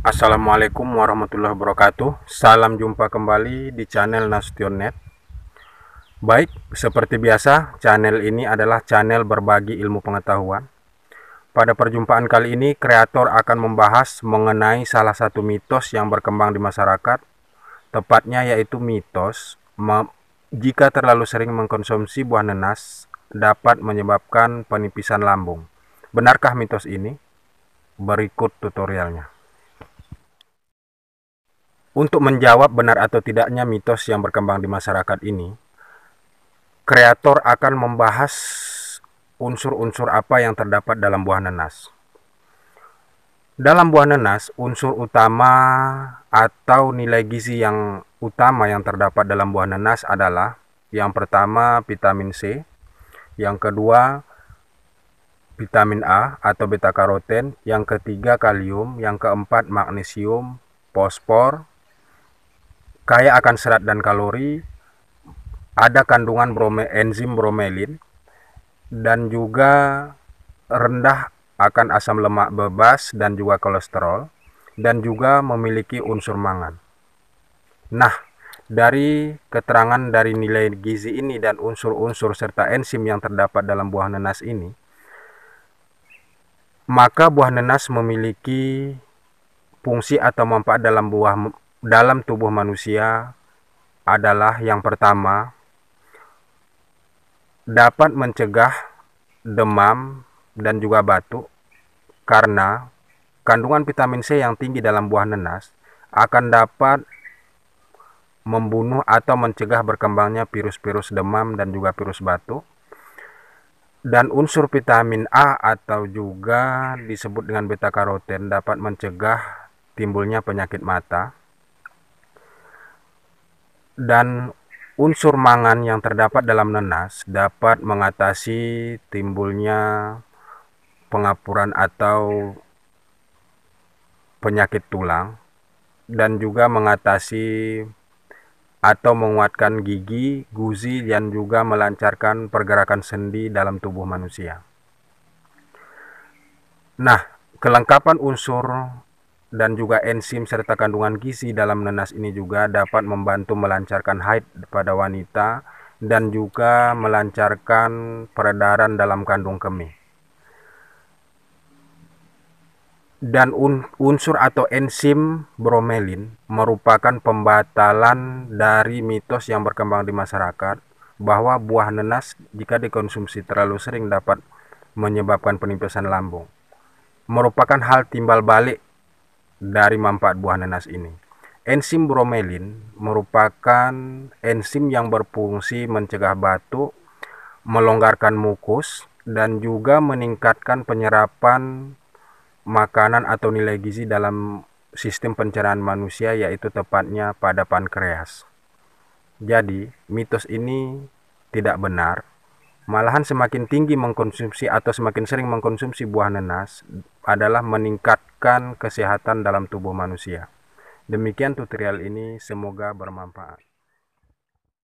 Assalamualaikum warahmatullahi wabarakatuh Salam jumpa kembali di channel Nasutionnet Baik, seperti biasa channel ini adalah channel berbagi ilmu pengetahuan Pada perjumpaan kali ini kreator akan membahas mengenai salah satu mitos yang berkembang di masyarakat Tepatnya yaitu mitos Jika terlalu sering mengkonsumsi buah nenas dapat menyebabkan penipisan lambung Benarkah mitos ini? Berikut tutorialnya untuk menjawab benar atau tidaknya mitos yang berkembang di masyarakat ini, kreator akan membahas unsur-unsur apa yang terdapat dalam buah nanas. Dalam buah nanas, unsur utama atau nilai gizi yang utama yang terdapat dalam buah nanas adalah yang pertama vitamin C, yang kedua vitamin A atau beta karoten, yang ketiga kalium, yang keempat magnesium, fosfor, kaya akan serat dan kalori, ada kandungan brome, enzim bromelin, dan juga rendah akan asam lemak bebas dan juga kolesterol, dan juga memiliki unsur mangan. Nah, dari keterangan dari nilai gizi ini dan unsur-unsur serta enzim yang terdapat dalam buah nanas ini, maka buah nanas memiliki fungsi atau manfaat dalam buah dalam tubuh manusia adalah yang pertama dapat mencegah demam dan juga batuk karena kandungan vitamin C yang tinggi dalam buah nenas akan dapat membunuh atau mencegah berkembangnya virus-virus demam dan juga virus batuk. Dan unsur vitamin A atau juga disebut dengan beta karoten dapat mencegah timbulnya penyakit mata dan unsur mangan yang terdapat dalam nanas dapat mengatasi timbulnya pengapuran atau penyakit tulang dan juga mengatasi atau menguatkan gigi, guzi dan juga melancarkan pergerakan sendi dalam tubuh manusia. Nah, kelengkapan unsur dan juga enzim serta kandungan gizi dalam nanas ini juga dapat membantu melancarkan haid pada wanita dan juga melancarkan peredaran dalam kandung kemih. Dan unsur atau enzim bromelin merupakan pembatalan dari mitos yang berkembang di masyarakat bahwa buah nenas jika dikonsumsi terlalu sering dapat menyebabkan penipisan lambung. Merupakan hal timbal balik dari manfaat buah nanas ini. Enzim bromelin merupakan enzim yang berfungsi mencegah batuk, melonggarkan mukus, dan juga meningkatkan penyerapan makanan atau nilai gizi dalam sistem pencernaan manusia yaitu tepatnya pada pankreas. Jadi, mitos ini tidak benar. Malahan semakin tinggi mengkonsumsi atau semakin sering mengkonsumsi buah nanas adalah meningkat kesehatan dalam tubuh manusia. Demikian tutorial ini, semoga bermanfaat.